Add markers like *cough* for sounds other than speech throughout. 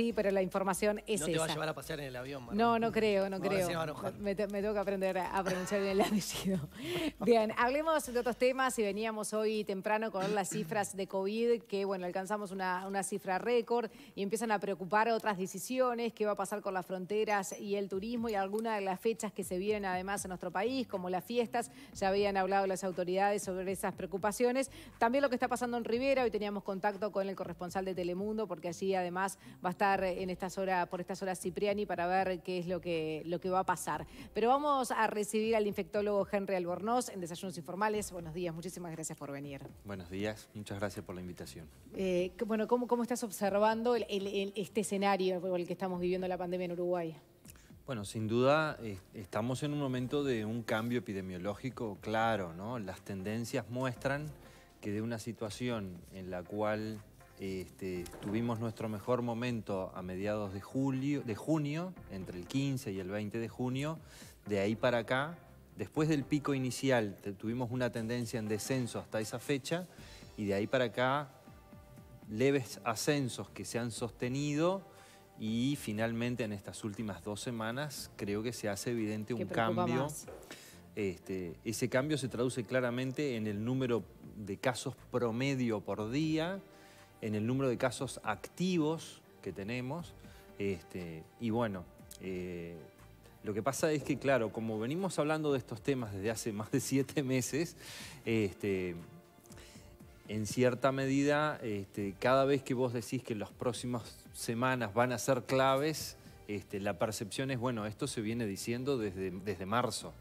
Sí, pero la información es esa. No te va a llevar a pasear en el avión, No, no creo, no, creo. Me, tengo que aprender a pronunciar bien el apellido. *laughs* Bien, hablemos de otros temas y veníamos hoy temprano con las cifras de COVID, que bueno, alcanzamos una, una cifra récord y empiezan a preocupar otras decisiones, qué va a pasar con las fronteras y el turismo y algunas de las fechas que se vienen además en nuestro país, como las fiestas, ya habían hablado las autoridades sobre esas preocupaciones. También lo que está pasando en Rivera, hoy teníamos contacto con el corresponsal de Telemundo, porque allí además va a estar en estas horas, por estas horas Cipriani para ver qué es lo que, lo que va a pasar. Pero vamos a recibir al infectólogo Henry Albornoz en Desayunos Informales. Buenos días, muchísimas gracias por venir. Buenos días, muchas gracias por la invitación. Eh, bueno, ¿cómo, ¿cómo, estás observando este escenario el que estamos viviendo la pandemia en Uruguay? Bueno, sin duda eh, estamos en un momento de un cambio epidemiológico claro, ¿no? Las tendencias muestran que de una situación en la cual este, tuvimos nuestro mejor momento a mediados de, julio, de junio, entre el 15 y el 20 de junio. De ahí para acá, después del pico inicial, tuvimos una tendencia en descenso hasta esa fecha. Y de ahí para acá, leves ascensos que se han sostenido. Y finalmente, en estas últimas dos semanas, creo que se hace evidente un cambio. Este, ese cambio se traduce claramente en el número de casos promedio por día en el número de casos activos que tenemos. Este, y bueno, eh, lo que pasa es que, claro, como venimos hablando de estos temas desde hace más de siete *laughs* meses, este, en cierta medida, este, cada vez que vos decís que las próximas semanas van a ser claves, la percepción es, bueno, esto se viene diciendo desde, desde marzo.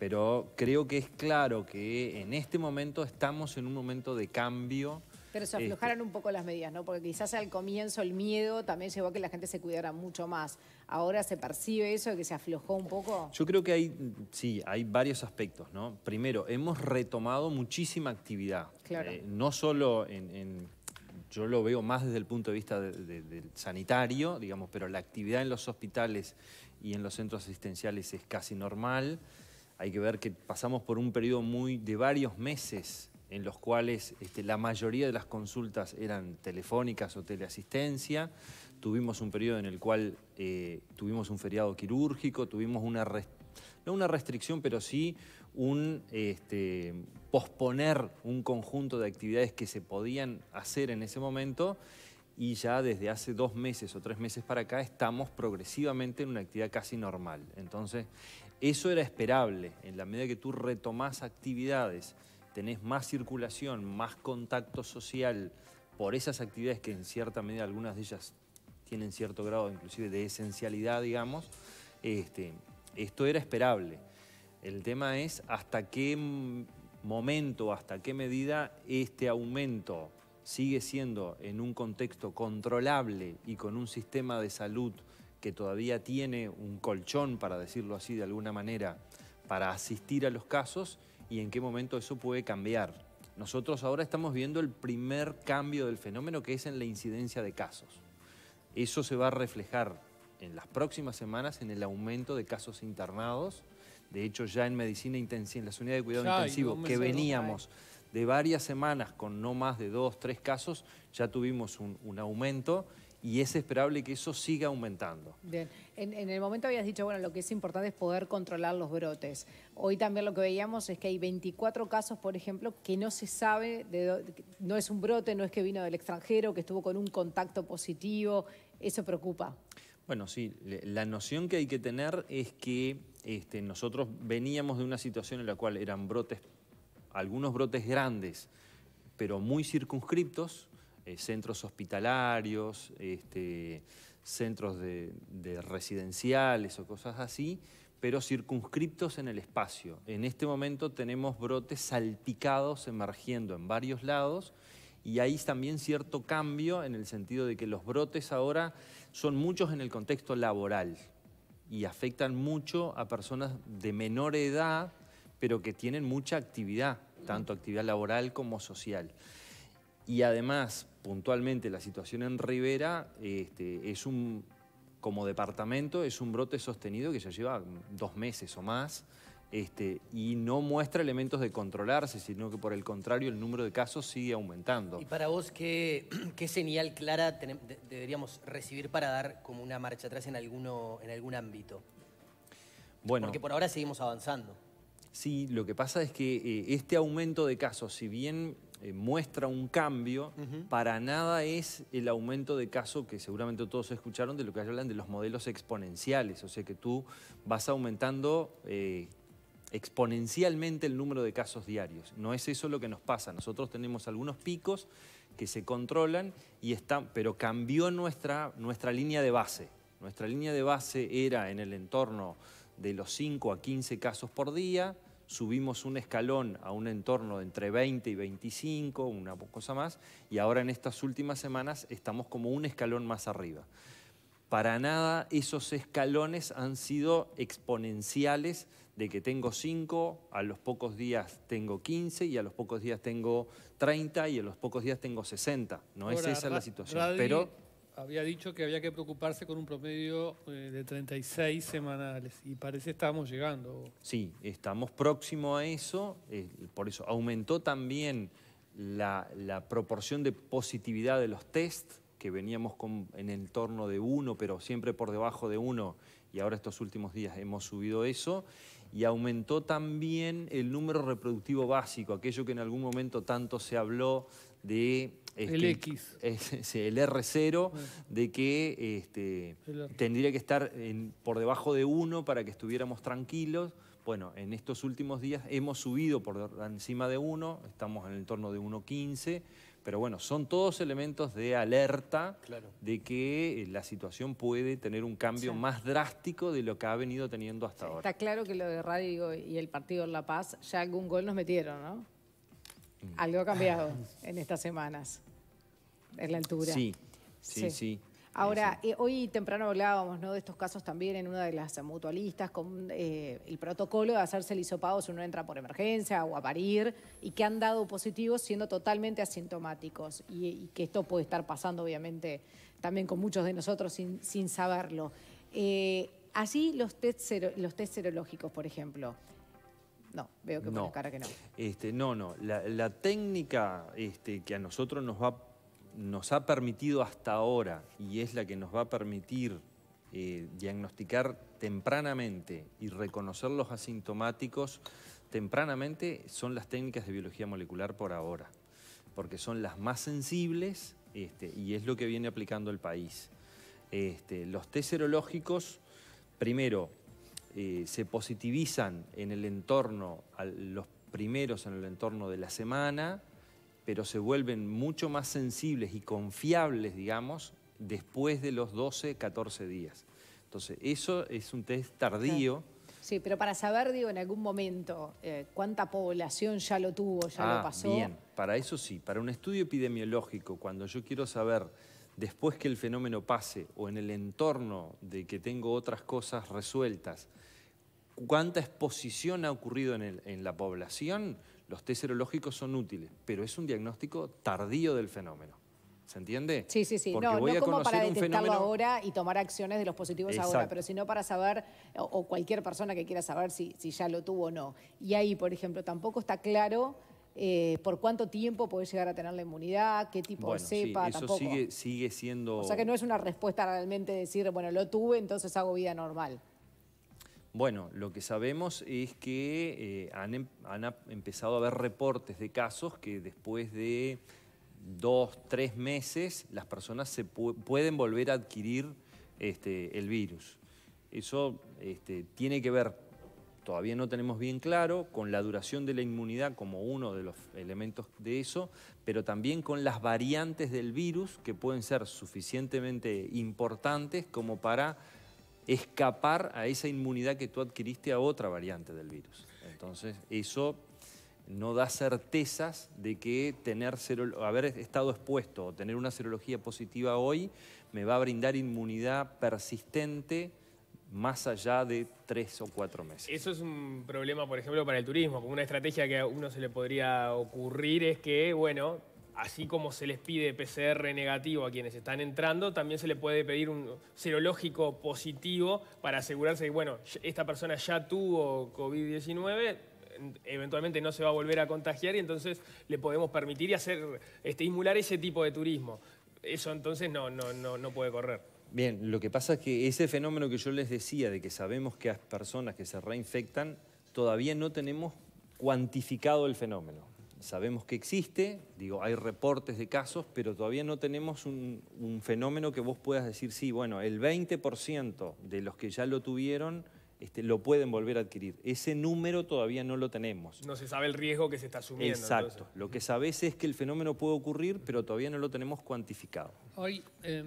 Pero creo que es claro que en este momento estamos en un momento de cambio pero se aflojaron este. un poco las medidas, ¿no? Porque quizás al comienzo el miedo también llevó a que la gente se cuidara mucho más. ¿Ahora se percibe eso de que se aflojó un poco? Yo creo que hay, sí, hay varios aspectos, ¿no? Primero, hemos retomado muchísima actividad. Claro. Eh, no solo en, Yo lo veo más desde el punto de vista del sanitario, digamos, pero la actividad en los hospitales y en los centros asistenciales es casi normal. Hay que ver que pasamos por un periodo muy de varios meses en los cuales este, la mayoría de las consultas eran telefónicas o teleasistencia. Tuvimos un periodo en el cual eh, tuvimos un feriado quirúrgico, tuvimos una, no una restricción, pero sí un este, posponer un conjunto de actividades que se podían hacer en ese momento y ya desde hace dos meses o tres meses para acá estamos progresivamente en una actividad casi normal. Entonces, eso era esperable. En la medida que tú retomas actividades tenés más circulación, más contacto social por esas actividades que en cierta medida algunas de ellas tienen cierto grado inclusive de esencialidad, digamos, este, esto era esperable. El tema es hasta qué momento, hasta qué medida este aumento sigue siendo en un contexto controlable y con un sistema de salud que todavía tiene un colchón, para decirlo así de alguna manera, para asistir a los casos y en qué momento eso puede cambiar. Nosotros ahora estamos viendo el primer cambio del fenómeno que es en la incidencia de casos. Eso se va a reflejar en las próximas semanas en el aumento de casos internados. De hecho, ya en medicina intensiva, en las unidades de cuidado intensivo, que veníamos de varias semanas con no más de dos, tres casos, ya tuvimos un, aumento y es esperable que eso siga aumentando. Bien. En, el momento habías dicho, bueno, lo que es importante es poder controlar los brotes. Hoy también lo que veíamos es que hay 24 casos, por ejemplo, que no se sabe, de, no es un brote, no es que vino del extranjero, que estuvo con un contacto positivo. ¿Eso preocupa? Bueno, sí, la noción que hay que tener es que este, nosotros veníamos de una situación en la cual eran brotes, algunos brotes grandes, pero muy circunscriptos, eh, centros hospitalarios, este, centros de, residenciales o cosas así, pero circunscriptos en el espacio. En este momento tenemos brotes salpicados emergiendo en varios lados y hay también cierto cambio en el sentido de que los brotes ahora son muchos en el contexto laboral y afectan mucho a personas de menor edad, pero que tienen mucha actividad, tanto actividad laboral como social. Y además, puntualmente la situación en Rivera este, es un, como departamento, es un brote sostenido que ya lleva dos meses o más este, y no muestra elementos de controlarse, sino que por el contrario el número de casos sigue aumentando. ¿Y para vos qué, *clears throat* qué señal clara deberíamos recibir para dar como una marcha atrás en, alguno, en algún ámbito? Bueno, Porque por ahora seguimos avanzando. Sí, lo que pasa es que eh, este aumento de casos, si bien eh, muestra un cambio, para nada es el aumento de casos que seguramente todos escucharon de lo que hablan de los modelos exponenciales, o sea que tú vas aumentando eh, exponencialmente el número de casos diarios. No es eso lo que nos pasa, nosotros tenemos algunos picos que se controlan, y están, pero cambió nuestra, nuestra línea de base. Nuestra línea de base era en el entorno de los 5 a 15 casos por día, subimos un escalón a un entorno de entre 20 y 25, una cosa más, y ahora en estas últimas semanas estamos como un escalón más arriba. Para nada esos escalones han sido exponenciales de que tengo 5, a los pocos días tengo 15 y a los pocos días tengo 30 y a los pocos días tengo 60. No es esa la situación. pero había dicho que había que preocuparse con un promedio eh, de 36 semanales y parece que estamos llegando. Sí, estamos próximo a eso, eh, por eso aumentó también la, proporción de positividad de los test, que veníamos en el torno de uno, pero siempre por debajo de uno, y ahora estos últimos días hemos subido eso, y aumentó también el número reproductivo básico, aquello que en algún momento tanto se habló de... Este, el X. *laughs* el R0, de que este, tendría que estar por debajo de 1 para que estuviéramos tranquilos. Bueno, en estos últimos días hemos subido por encima de 1, estamos en el torno de 1.15, pero bueno, son todos elementos de alerta de que eh, la situación puede tener un cambio más drástico de lo que ha venido teniendo hasta ahora. Está claro que lo de Radio y el partido en La Paz, ya algún gol nos metieron, ¿no? Algo ha cambiado en estas semanas, en la altura. Sí, sí, sí. Ahora, eh, hoy temprano hablábamos ¿no? de estos casos también en una de las mutualistas con eh, el protocolo de hacerse el hisopado si uno entra por emergencia o a parir y que han dado positivos siendo totalmente asintomáticos y, que esto puede estar pasando obviamente también con muchos de nosotros sin, saberlo. Así eh, allí los test, los test serológicos, por ejemplo, no, veo que Por cara que no. Este, no, no. La, técnica este, que a nosotros nos, va, nos ha permitido hasta ahora y es la que nos va a permitir eh, diagnosticar tempranamente y reconocer los asintomáticos tempranamente son las técnicas de biología molecular por ahora, porque son las más sensibles este, y es lo que viene aplicando el país. Este, los test serológicos, primero, eh, se positivizan en el entorno, a los primeros en el entorno de la semana, pero se vuelven mucho más sensibles y confiables, digamos, después de los 12, 14 días. Entonces, eso es un test tardío. Sí, pero para saber, digo, en algún momento, eh, cuánta población ya lo tuvo, ya lo ah, pasó. Bien, para eso sí, para un estudio epidemiológico, cuando yo quiero saber después que el fenómeno pase o en el entorno de que tengo otras cosas resueltas, cuánta exposición ha ocurrido en, la población, los test serológicos son útiles, pero es un diagnóstico tardío del fenómeno. ¿Se entiende? Sí, sí, sí. no, como para detectarlo ahora y tomar acciones de los positivos ahora, pero sino para saber, o, cualquier persona que quiera saber si ya lo tuvo o no. Y ahí, por ejemplo, tampoco está claro eh, por cuánto tiempo puede llegar a tener la inmunidad, qué tipo de cepa, sí, eso Sigue, siendo... O sea que no es una respuesta realmente decir, bueno, lo tuve, entonces hago vida normal. Bueno, lo que sabemos es que eh, han, em, empezado a haber reportes de casos que después de dos, tres meses, las personas se pueden volver a adquirir este, el virus. Eso este, tiene que ver todavía no tenemos bien claro, con la duración de la inmunidad como uno de los elementos de eso, pero también con las variantes del virus que pueden ser suficientemente importantes como para escapar a esa inmunidad que tú adquiriste a otra variante del virus. Entonces, eso no da certezas de que tener haber estado expuesto o tener una serología positiva hoy me va a brindar inmunidad persistente más allá de tres o cuatro meses. Eso es un problema, por ejemplo, para el turismo. Como una estrategia que a uno se le podría ocurrir es que, bueno, así como se les pide PCR negativo a quienes están entrando, también se le puede pedir un serológico positivo para asegurarse que, bueno, esta persona ya tuvo COVID-19, eventualmente no se va a volver a contagiar y entonces le podemos permitir y hacer, estimular ese tipo de turismo. Eso entonces no, no puede correr. Bien, lo que pasa es que ese fenómeno que yo les decía de que sabemos que hay personas que se reinfectan, todavía no tenemos cuantificado el fenómeno. Sabemos que existe, digo, hay reportes de casos, pero todavía no tenemos un, fenómeno que vos puedas decir, sí, bueno, el 20% de los que ya lo tuvieron este, lo pueden volver a adquirir. Ese número todavía no lo tenemos. No se sabe el riesgo que se está asumiendo. Exacto. Lo que sabés es que el fenómeno puede ocurrir, pero todavía no lo tenemos cuantificado. Hoy, eh,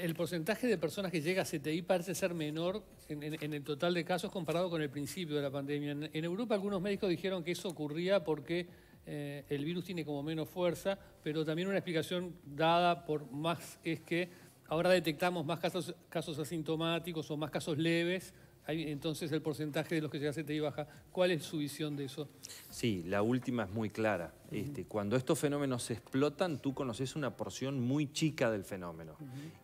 el porcentaje de personas que llega a CTI parece ser menor en, el total de casos comparado con el principio de la pandemia. En, Europa algunos médicos dijeron que eso ocurría porque eh, el virus tiene como menos fuerza, pero también una explicación dada por más es que ahora detectamos más casos, casos asintomáticos o más casos leves entonces el porcentaje de los que llega a CTI baja. ¿Cuál es su visión de eso? Sí, la última es muy clara. Este, cuando estos fenómenos se explotan, tú conoces una porción muy chica del fenómeno.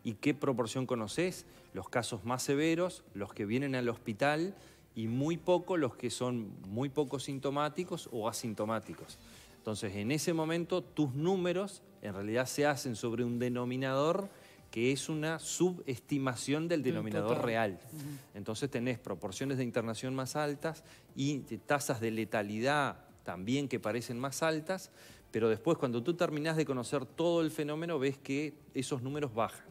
¿Y qué proporción conoces? Los casos más severos, los que vienen al hospital y muy poco los que son muy poco sintomáticos o asintomáticos. Entonces, en ese momento, tus números en realidad se hacen sobre un denominador que es una subestimación del denominador real. Entonces tenés proporciones de internación más altas y tasas de letalidad también que parecen más altas, pero después cuando tú terminas de conocer todo el fenómeno ves que esos números bajan.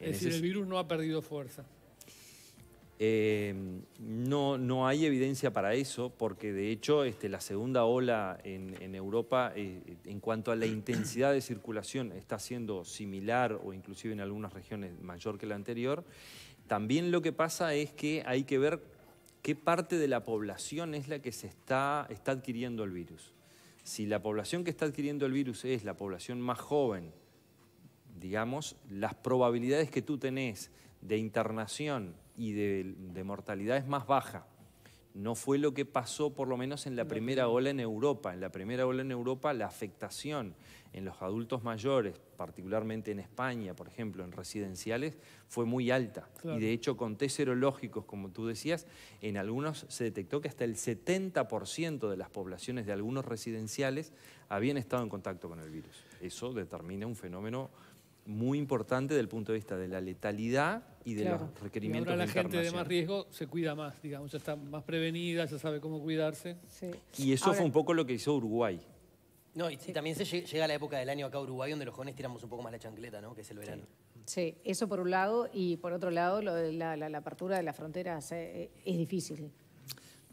Es decir, el virus no ha perdido fuerza. Em, no, no hay evidencia para eso, porque de hecho este, la segunda ola en, Europa, eh, en cuanto a la intensidad de circulación, está siendo similar o inclusive en algunas regiones mayor que la anterior. También lo que pasa es que hay que ver qué parte de la población es la que se está, está adquiriendo el virus. Si la población que está adquiriendo el virus es la población más joven, digamos, las probabilidades que tú tenés de internación y de, mortalidad es más baja. No fue lo que pasó, por lo menos en la primera ola en Europa. En la primera ola en Europa, la afectación en los adultos mayores, particularmente en España, por ejemplo, en residenciales, fue muy alta. Y de hecho, con test serológicos, como tú decías, en algunos se detectó que hasta el 70% de las poblaciones de algunos residenciales habían estado en contacto con el virus. Eso determina un fenómeno muy importante del punto de vista de la letalidad y de los requerimientos y ahora la gente de más riesgo se cuida más, digamos, ya está más prevenida, ya sabe cómo cuidarse. Y eso fue un poco lo que hizo Uruguay. No, y también se llega la época del año acá Uruguay donde los jóvenes tiramos un poco más la chancleta, ¿no? Que es el verano. Sí, eso por un lado, y por otro lado, la, apertura de las fronteras eh, es difícil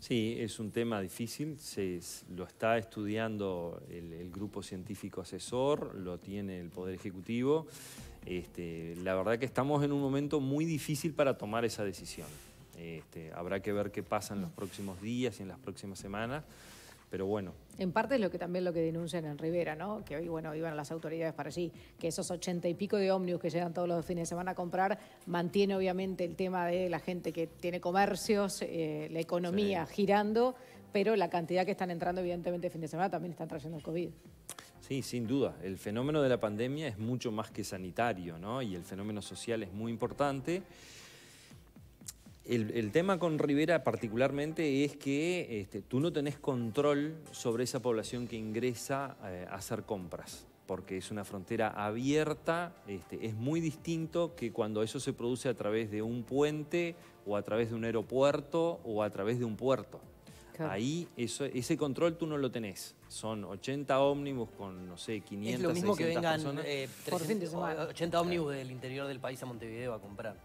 Sí, es un tema difícil, se, lo está estudiando el, grupo científico asesor, lo tiene el Poder Ejecutivo. Este, la verdad que estamos en un momento muy difícil para tomar esa decisión. Este, habrá que ver qué pasa en los próximos días y en las próximas semanas pero bueno. En parte es lo que también lo que denuncian en Rivera, ¿no? Que hoy, bueno, iban las autoridades para allí, que esos ochenta y pico de ómnibus que llegan todos los fines de semana a comprar, mantiene obviamente el tema de la gente que tiene comercios, eh, la economía girando, pero la cantidad que están entrando, evidentemente, el fin de semana también están trayendo el COVID. Sí, sin duda. El fenómeno de la pandemia es mucho más que sanitario, ¿no? Y el fenómeno social es muy importante. El, tema con Rivera particularmente es que este, tú no tenés control sobre esa población que ingresa eh, a hacer compras, porque es una frontera abierta, este, es muy distinto que cuando eso se produce a través de un puente o a través de un aeropuerto o a través de un puerto. Ahí ese control tú no lo tenés. Son 80 ómnibus con, no sé, 500, Es lo mismo que vengan 80 eh, ómnibus del interior del país a Montevideo a comprar.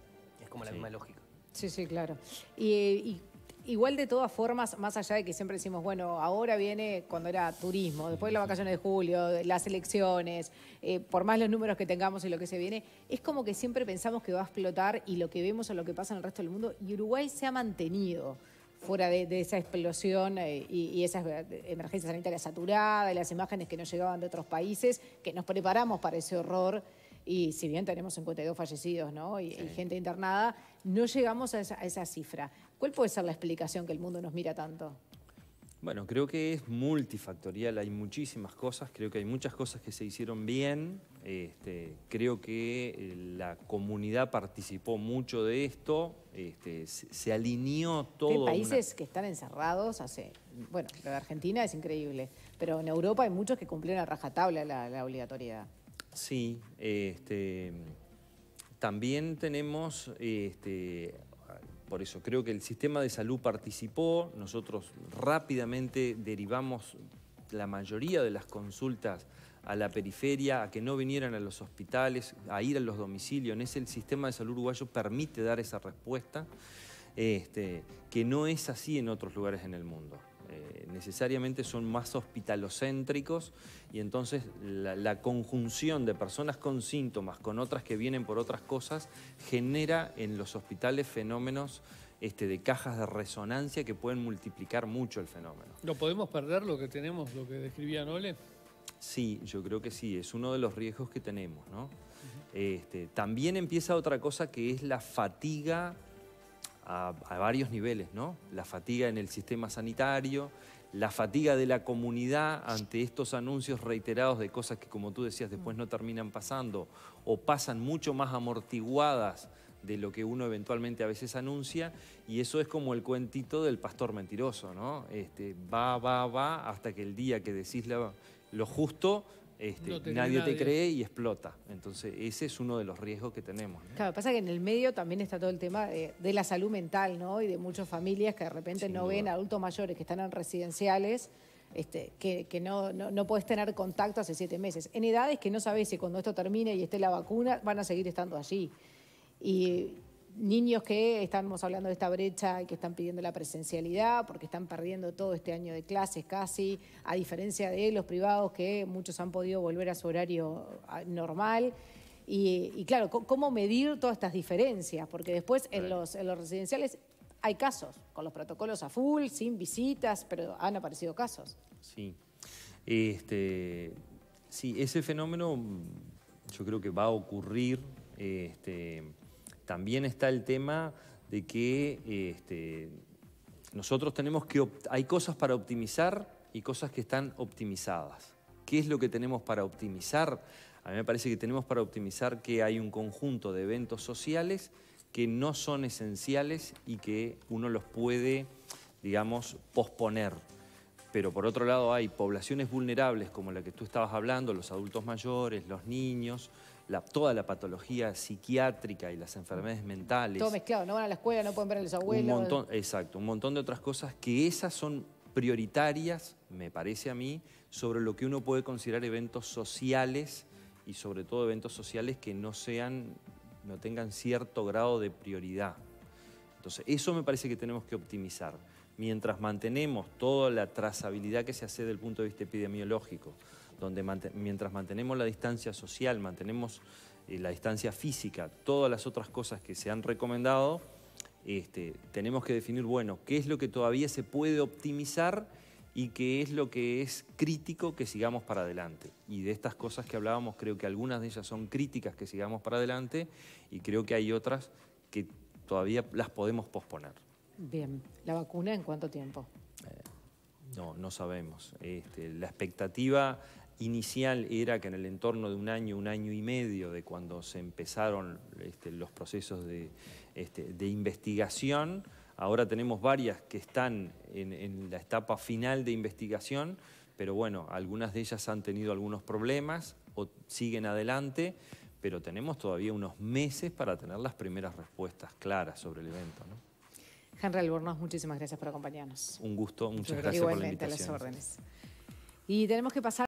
Es como la misma lógica. Sí, sí, claro. Y, igual de todas formas, más allá de que siempre decimos, bueno, ahora viene cuando era turismo, después de las vacaciones de julio, las elecciones, eh, por más los números que tengamos y lo que se viene, es como que siempre pensamos que va a explotar y lo que vemos o lo que pasa en el resto del mundo, y Uruguay se ha mantenido fuera de, esa explosión eh, y, y, esa emergencia sanitaria saturada, y las imágenes que nos llegaban de otros países, que nos preparamos para ese horror y si bien tenemos 52 fallecidos y, gente internada, no llegamos a esa, cifra. ¿Cuál puede ser la explicación que el mundo nos mira tanto? Bueno, creo que es multifactorial, hay muchísimas cosas, creo que hay muchas cosas que se hicieron bien, este, creo que eh, la comunidad participó mucho de esto, este, se, alineó todo. Hay países que están encerrados hace, bueno, la de Argentina es increíble, pero en Europa hay muchos que cumplieron a rajatabla la, la obligatoriedad. Sí, este, también tenemos, este, por eso creo que el sistema de salud participó, nosotros rápidamente derivamos la mayoría de las consultas a la periferia, a que no vinieran a los hospitales, a ir a los domicilios. En ese el sistema de salud uruguayo permite dar esa respuesta, este, que no es así en otros lugares en el mundo. Eh, necesariamente son más hospitalocéntricos y entonces la, conjunción de personas con síntomas con otras que vienen por otras cosas genera en los hospitales fenómenos este, de cajas de resonancia que pueden multiplicar mucho el fenómeno. ¿No podemos perder lo que tenemos, lo que describía Nole? Sí, yo creo que sí, es uno de los riesgos que tenemos. Este, también empieza otra cosa que es la fatiga a, varios niveles, ¿no? La fatiga en el sistema sanitario, la fatiga de la comunidad ante estos anuncios reiterados de cosas que, como tú decías, después no terminan pasando o pasan mucho más amortiguadas de lo que uno eventualmente a veces anuncia, y eso es como el cuentito del pastor mentiroso, ¿no? Este, va, va, va, hasta que el día que decís lo justo, este, nadie, te cree y explota. Entonces, ese es uno de los riesgos que tenemos. Claro, pasa que en el medio también está todo el tema de, la salud mental, ¿no? Y de muchas familias que de repente no ven adultos mayores que están en residenciales, este, que, no, no, podés tener contacto hace siete meses. En edades que no sabes si cuando esto termine y esté la vacuna, van a seguir estando allí. Y, niños que estamos hablando de esta brecha y que están pidiendo la presencialidad porque están perdiendo todo este año de clases casi, a diferencia de los privados que muchos han podido volver a su horario ah, normal. Y, claro, ¿cómo medir todas estas diferencias? Porque después en los, los residenciales hay casos, con los protocolos a full, sin visitas, pero han aparecido casos. Sí. Este, sí, ese fenómeno yo creo que va a ocurrir. Este, también está el tema de que este, nosotros tenemos que... Hay cosas para optimizar y cosas que están optimizadas. ¿Qué es lo que tenemos para optimizar? A mí me parece que tenemos para optimizar que hay un conjunto de eventos sociales que no son esenciales y que uno los puede, digamos, posponer. Pero por otro lado hay poblaciones vulnerables como la que tú estabas hablando, los adultos mayores, los niños, toda la patología psiquiátrica y las enfermedades mentales. Todo mezclado, no van a la escuela, no pueden ver a los abuelos. exacto, un montón de otras cosas que esas son prioritarias, me parece a mí, sobre lo que uno puede considerar eventos sociales y sobre todo eventos sociales que no sean, no tengan cierto grado de prioridad. Entonces, eso me parece que tenemos que optimizar. Mientras mantenemos toda la trazabilidad que se hace desde el punto de vista epidemiológico, donde mientras mantenemos la distancia social, mantenemos eh, la distancia física, todas las otras cosas que se han recomendado, este, tenemos que definir, bueno, qué es lo que todavía se puede optimizar y qué es lo que es crítico que sigamos para adelante. Y de estas cosas que hablábamos, creo que algunas de ellas son críticas que sigamos para adelante y creo que hay otras que todavía las podemos posponer. Bien, ¿la vacuna en cuánto tiempo? Eh, no, no sabemos. Este, la expectativa inicial era que en el entorno de un año, un año y medio de cuando se empezaron este, los procesos este, de, investigación, ahora tenemos varias que están en, en la etapa final de investigación, pero bueno, algunas de ellas han tenido algunos problemas o siguen adelante, pero tenemos todavía unos meses para tener las primeras respuestas claras sobre el evento. ¿no? Henry Albornoz, muchísimas gracias por acompañarnos. Un gusto, muchas gracias por la invitación. Igualmente, las órdenes. Y tenemos que pasar...